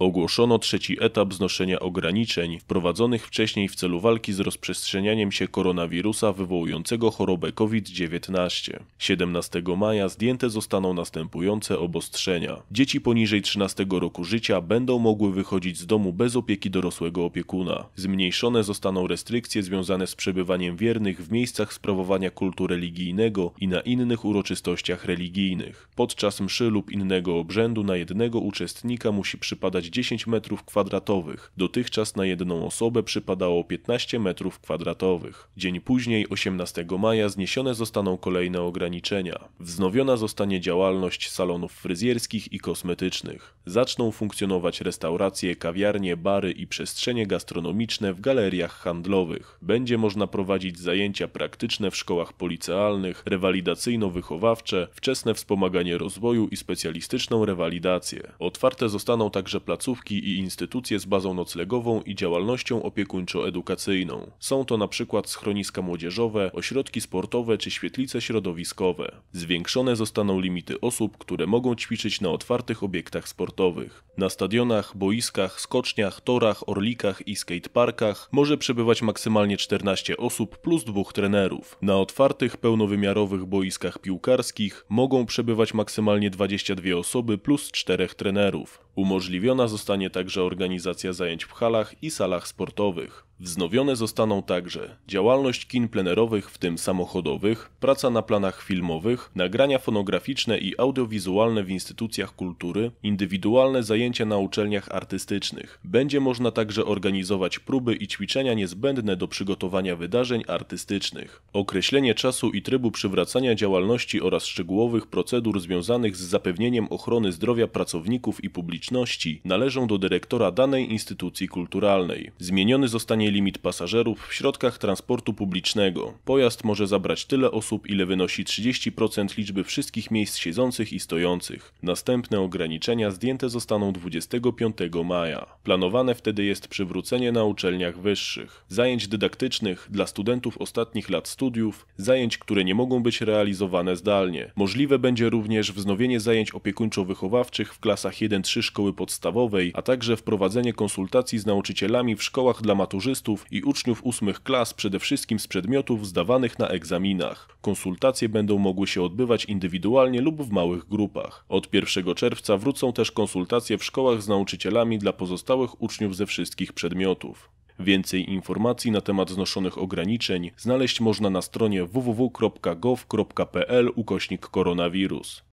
Ogłoszono trzeci etap znoszenia ograniczeń wprowadzonych wcześniej w celu walki z rozprzestrzenianiem się koronawirusa wywołującego chorobę COVID-19. 17 maja zdjęte zostaną następujące obostrzenia. Dzieci poniżej 13 roku życia będą mogły wychodzić z domu bez opieki dorosłego opiekuna. Zmniejszone zostaną restrykcje związane z przebywaniem wiernych w miejscach sprawowania kultu religijnego i na innych uroczystościach religijnych. Podczas mszy lub innego obrzędu na jednego uczestnika musi przypadać 10 metrów kwadratowych. Dotychczas na jedną osobę przypadało 15 metrów kwadratowych. Dzień później, 18 maja, zniesione zostaną kolejne ograniczenia. Wznowiona zostanie działalność salonów fryzjerskich i kosmetycznych. Zaczną funkcjonować restauracje, kawiarnie, bary i przestrzenie gastronomiczne w galeriach handlowych. Będzie można prowadzić zajęcia praktyczne w szkołach policealnych, rewalidacyjno-wychowawcze, wczesne wspomaganie rozwoju i specjalistyczną rewalidację. Otwarte zostaną także placówki placówki i instytucje z bazą noclegową i działalnością opiekuńczo-edukacyjną. Są to na przykład schroniska młodzieżowe, ośrodki sportowe czy świetlice środowiskowe. Zwiększone zostaną limity osób, które mogą ćwiczyć na otwartych obiektach sportowych. Na stadionach, boiskach, skoczniach, torach, orlikach i skateparkach może przebywać maksymalnie 14 osób plus dwóch trenerów. Na otwartych, pełnowymiarowych boiskach piłkarskich mogą przebywać maksymalnie 22 osoby plus czterech trenerów. Umożliwiona zostanie także organizacja zajęć w halach i salach sportowych. Wznowione zostaną także działalność kin plenerowych, w tym samochodowych, praca na planach filmowych, nagrania fonograficzne i audiowizualne w instytucjach kultury, indywidualne zajęcia na uczelniach artystycznych. Będzie można także organizować próby i ćwiczenia niezbędne do przygotowania wydarzeń artystycznych. Określenie czasu i trybu przywracania działalności oraz szczegółowych procedur związanych z zapewnieniem ochrony zdrowia pracowników i publiczności należą do dyrektora danej instytucji kulturalnej. Zmieniony zostanie limit pasażerów w środkach transportu publicznego. Pojazd może zabrać tyle osób, ile wynosi 30% liczby wszystkich miejsc siedzących i stojących. Następne ograniczenia zdjęte zostaną 25 maja. Planowane wtedy jest przywrócenie na uczelniach wyższych zajęć dydaktycznych dla studentów ostatnich lat studiów, zajęć, które nie mogą być realizowane zdalnie. Możliwe będzie również wznowienie zajęć opiekuńczo-wychowawczych w klasach 1-3 szkoły podstawowej, a także wprowadzenie konsultacji z nauczycielami w szkołach dla maturzystów i uczniów ósmych klas przede wszystkim z przedmiotów zdawanych na egzaminach. Konsultacje będą mogły się odbywać indywidualnie lub w małych grupach. Od 1 czerwca wrócą też konsultacje w szkołach z nauczycielami dla pozostałych uczniów ze wszystkich przedmiotów. Więcej informacji na temat znoszonych ograniczeń znaleźć można na stronie www.gov.pl ukośnik koronawirus.